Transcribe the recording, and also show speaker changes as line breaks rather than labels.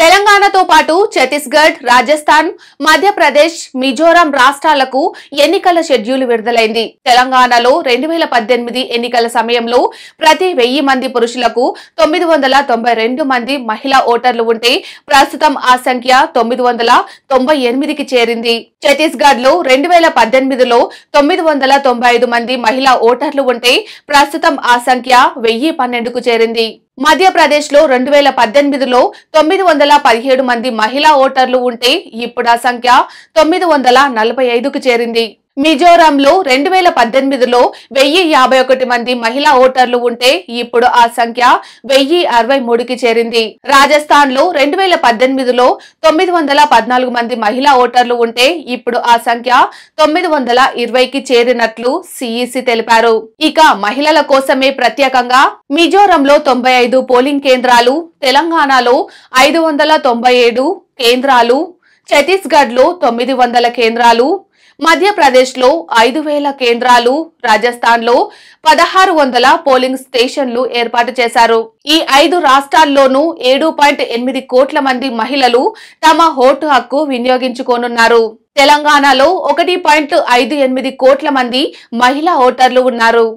తెలంగాణతో పాటు ఛత్తీస్గఢ్ రాజస్థాన్ మధ్యప్రదేశ్ మిజోరాం రాష్ట్రాలకు ఎన్నికల షెడ్యూల్ విడుదలైంది తెలంగాణలో రెండు వేల పద్దెనిమిది ఎన్నికల సమయంలో ప్రతి వెయ్యి మంది పురుషులకు తొమ్మిది వందల తొంభై రెండు మంది మహిళా ఓటర్లు ఉంటే ప్రస్తుతం ఆ సంఖ్య తొమ్మిది వందల తొంభై ఎనిమిదికి చేరింది ఛత్తీస్గఢ్ లో రెండు వేల పద్దెనిమిదిలో తొమ్మిది వందల తొంభై ఐదు మంది మహిళా ఓటర్లు ఉంటే ప్రస్తుతం ఆ సంఖ్య వెయ్యి పన్నెండుకు చేరింది మధ్యప్రదేశ్లో రెండు వేల పద్దెనిమిదిలో తొమ్మిది వందల పదిహేడు మంది మహిళా ఓటర్లు ఉంటే ఇప్పుడు ఆ సంఖ్య తొమ్మిది వందల నలభై ఐదుకు చేరింది మిజోరాంలో రెండు వేల పద్దెనిమిదిలో వెయ్యి యాభై ఒకటి మంది మహిళా ఓటర్లు ఉంటే ఇప్పుడు ఆ సంఖ్య వెయ్యి అరవై మూడుకి చేరింది రాజస్థాన్ లో రెండు వేల పద్దెనిమిదిలో తొమ్మిది వందల పద్నాలుగు మంది మహిళా ఓటర్లు ఉంటే ఇప్పుడు ఆ సంఖ్య తొమ్మిది వందల ఇరవైకి చేరినట్లు సిఇసి తెలిపారు ఇక మహిళల కోసమే ప్రత్యేకంగా మిజోరంలో తొంభై ఐదు పోలింగ్ కేంద్రాలు తెలంగాణలో ఐదు వందల తొంభై ఏడు కేంద్రాలు ఛత్తీస్గఢ్లో తొమ్మిది వందల కేంద్రాలు మధ్యప్రదేశ్లో ఐదు వేల కేంద్రాలు రాజస్థాన్లో పదహారు వందల పోలింగ్ స్టేషన్లు ఏర్పాటు చేశారు ఈ ఐదు రాష్ట్రాల్లోనూ ఏడు పాయింట్ ఎనిమిది కోట్ల మంది మహిళలు తమ ఓటు హక్కు వినియోగించుకోనున్నారు తెలంగాణలో ఒకటి పాయింట్ ఐదు ఎనిమిది కోట్ల మంది మహిళా ఓటర్లు ఉన్నారు